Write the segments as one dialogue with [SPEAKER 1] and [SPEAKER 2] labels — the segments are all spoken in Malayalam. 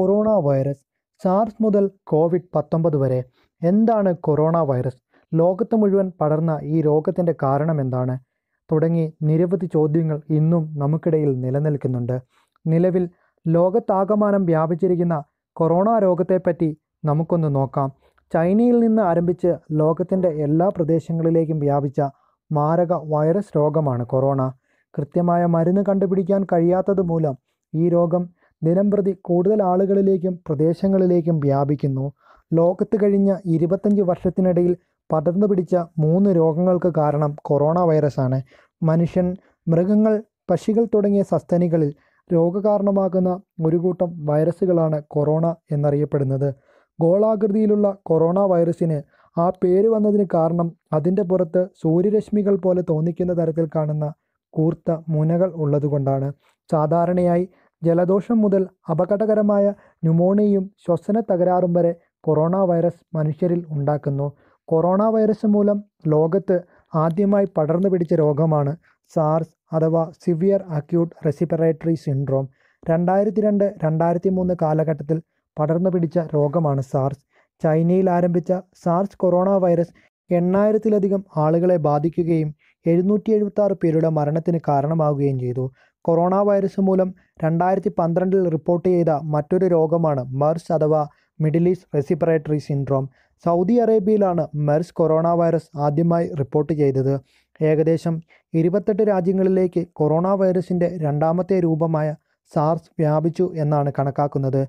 [SPEAKER 1] കൊറോണ വൈറസ് സാർസ് മുതൽ കോവിഡ് പത്തൊമ്പത് വരെ എന്താണ് കൊറോണ വൈറസ് ലോകത്ത് മുഴുവൻ പടർന്ന ഈ രോഗത്തിൻ്റെ കാരണം എന്താണ് തുടങ്ങി നിരവധി ചോദ്യങ്ങൾ ഇന്നും നമുക്കിടയിൽ നിലനിൽക്കുന്നുണ്ട് നിലവിൽ ലോകത്താകമാനം വ്യാപിച്ചിരിക്കുന്ന കൊറോണ രോഗത്തെപ്പറ്റി നമുക്കൊന്ന് നോക്കാം ചൈനയിൽ നിന്ന് ആരംഭിച്ച് ലോകത്തിൻ്റെ എല്ലാ പ്രദേശങ്ങളിലേക്കും വ്യാപിച്ച മാരക വൈറസ് രോഗമാണ് കൊറോണ കൃത്യമായ മരുന്ന് കണ്ടുപിടിക്കാൻ കഴിയാത്തത് മൂലം ഈ രോഗം പ്രതി കൂടുതൽ ആളുകളിലേക്കും പ്രദേശങ്ങളിലേക്കും വ്യാപിക്കുന്നു ലോകത്ത് കഴിഞ്ഞ ഇരുപത്തഞ്ച് വർഷത്തിനിടയിൽ പടർന്നു പിടിച്ച മൂന്ന് രോഗങ്ങൾക്ക് കാരണം കൊറോണ വൈറസാണ് മനുഷ്യൻ മൃഗങ്ങൾ പശികൾ തുടങ്ങിയ സസ്തനികളിൽ രോഗകാരണമാകുന്ന ഒരു കൂട്ടം വൈറസുകളാണ് കൊറോണ എന്നറിയപ്പെടുന്നത് ഗോളാകൃതിയിലുള്ള കൊറോണ വൈറസിന് ആ പേര് വന്നതിന് കാരണം അതിൻ്റെ പുറത്ത് സൂര്യരശ്മികൾ പോലെ തോന്നിക്കുന്ന തരത്തിൽ കാണുന്ന കൂർത്ത മുനകൾ ഉള്ളതുകൊണ്ടാണ് സാധാരണയായി ജലദോഷം മുതൽ അപകടകരമായ ന്യൂമോണിയയും ശ്വസന തകരാറും വരെ കൊറോണ വൈറസ് മനുഷ്യരിൽ ഉണ്ടാക്കുന്നു കൊറോണ വൈറസ് മൂലം ലോകത്ത് ആദ്യമായി പടർന്നു പിടിച്ച രോഗമാണ് സാർസ് അഥവാ സിവിയർ അക്യൂട്ട് റെസിപ്പറേറ്ററി സിൻഡ്രോം രണ്ടായിരത്തി രണ്ട് രണ്ടായിരത്തി മൂന്ന് കാലഘട്ടത്തിൽ പടർന്നു പിടിച്ച രോഗമാണ് സാർസ് ചൈനയിൽ ആരംഭിച്ച സാർസ് കൊറോണ വൈറസ് എണ്ണായിരത്തിലധികം ആളുകളെ ബാധിക്കുകയും എഴുന്നൂറ്റി എഴുപത്തി ആറ് പേരുടെ മരണത്തിന് കാരണമാവുകയും ചെയ്തു കൊറോണ വൈറസ് മൂലം രണ്ടായിരത്തി പന്ത്രണ്ടിൽ റിപ്പോർട്ട് ചെയ്ത മറ്റൊരു രോഗമാണ് മെർസ് അഥവാ middle east respiratory syndrome Saudi അറേബ്യയിലാണ് മെർസ് കൊറോണ വൈറസ് ആദ്യമായി റിപ്പോർട്ട് ചെയ്തത് ഏകദേശം ഇരുപത്തെട്ട് രാജ്യങ്ങളിലേക്ക് കൊറോണ വൈറസിൻ്റെ രണ്ടാമത്തെ രൂപമായ സാർസ് വ്യാപിച്ചു എന്നാണ് കണക്കാക്കുന്നത്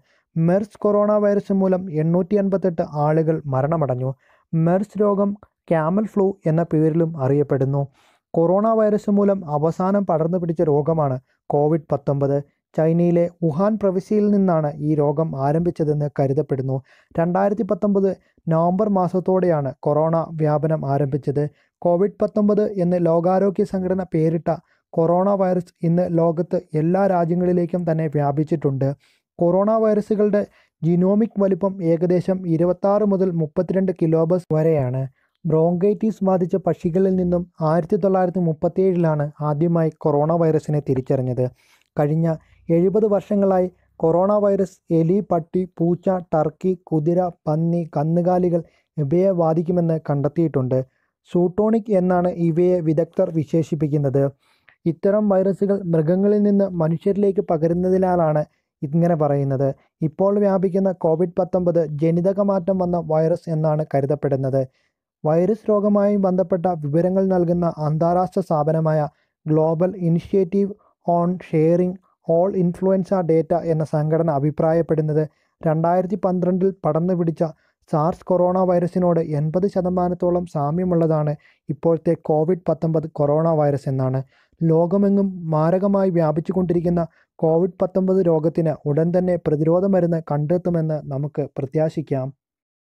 [SPEAKER 1] മെർസ് കൊറോണ വൈറസ് മൂലം എണ്ണൂറ്റി അൻപത്തെട്ട് ആളുകൾ മരണമടഞ്ഞു മെർസ് രോഗം ക്യാമൽ ഫ്ലൂ എന്ന പേരിലും അറിയപ്പെടുന്നു കൊറോണ വൈറസ് മൂലം അവസാനം പടർന്നു പിടിച്ച രോഗമാണ് കോവിഡ് പത്തൊമ്പത് ചൈനയിലെ വുഹാൻ പ്രവിശ്യയിൽ നിന്നാണ് ഈ രോഗം ആരംഭിച്ചതെന്ന് കരുതപ്പെടുന്നു രണ്ടായിരത്തി പത്തൊമ്പത് നവംബർ മാസത്തോടെയാണ് കൊറോണ വ്യാപനം ആരംഭിച്ചത് കോവിഡ് പത്തൊമ്പത് എന്ന് ലോകാരോഗ്യ സംഘടന പേരിട്ട കൊറോണ വൈറസ് ഇന്ന് ലോകത്ത് എല്ലാ രാജ്യങ്ങളിലേക്കും തന്നെ വ്യാപിച്ചിട്ടുണ്ട് കൊറോണ വൈറസുകളുടെ ജിനോമിക് വലിപ്പം ഏകദേശം ഇരുപത്താറ് മുതൽ മുപ്പത്തിരണ്ട് കിലോബസ് വരെയാണ് ബ്രോങ്കൈറ്റിസ് ബാധിച്ച പക്ഷികളിൽ നിന്നും ആയിരത്തി തൊള്ളായിരത്തി മുപ്പത്തിയേഴിലാണ് ആദ്യമായി കൊറോണ വൈറസിനെ തിരിച്ചറിഞ്ഞത് കഴിഞ്ഞ എഴുപത് വർഷങ്ങളായി കൊറോണ വൈറസ് എലി പട്ടി പൂച്ച ടർക്കി കുതിര പന്നി കന്നുകാലികൾ ഇവയെ ബാധിക്കുമെന്ന് കണ്ടെത്തിയിട്ടുണ്ട് സൂട്ടോണിക് എന്നാണ് ഇവയെ വിദഗ്ധർ വിശേഷിപ്പിക്കുന്നത് ഇത്തരം വൈറസുകൾ മൃഗങ്ങളിൽ നിന്ന് മനുഷ്യരിലേക്ക് പകരുന്നതിനാലാണ് ഇങ്ങനെ പറയുന്നത് ഇപ്പോൾ വ്യാപിക്കുന്ന കോവിഡ് പത്തൊമ്പത് ജനിതകമാറ്റം വന്ന വൈറസ് എന്നാണ് കരുതപ്പെടുന്നത് വൈറസ് രോഗമായി ബന്ധപ്പെട്ട വിവരങ്ങൾ നൽകുന്ന അന്താരാഷ്ട്ര സ്ഥാപനമായ global initiative on sharing all influenza data എന്ന സംഘടന അഭിപ്രായപ്പെടുന്നത് രണ്ടായിരത്തി പന്ത്രണ്ടിൽ പടർന്നു പിടിച്ച സാർസ് കൊറോണ വൈറസിനോട് എൺപത് ശതമാനത്തോളം സാമ്യമുള്ളതാണ് ഇപ്പോഴത്തെ കോവിഡ് പത്തൊമ്പത് കൊറോണ വൈറസ് എന്നാണ് ലോകമെങ്ങും മാരകമായി വ്യാപിച്ചുകൊണ്ടിരിക്കുന്ന കോവിഡ് പത്തൊമ്പത് രോഗത്തിന് ഉടൻ തന്നെ പ്രതിരോധ മരുന്ന് കണ്ടെത്തുമെന്ന് നമുക്ക് പ്രത്യാശിക്കാം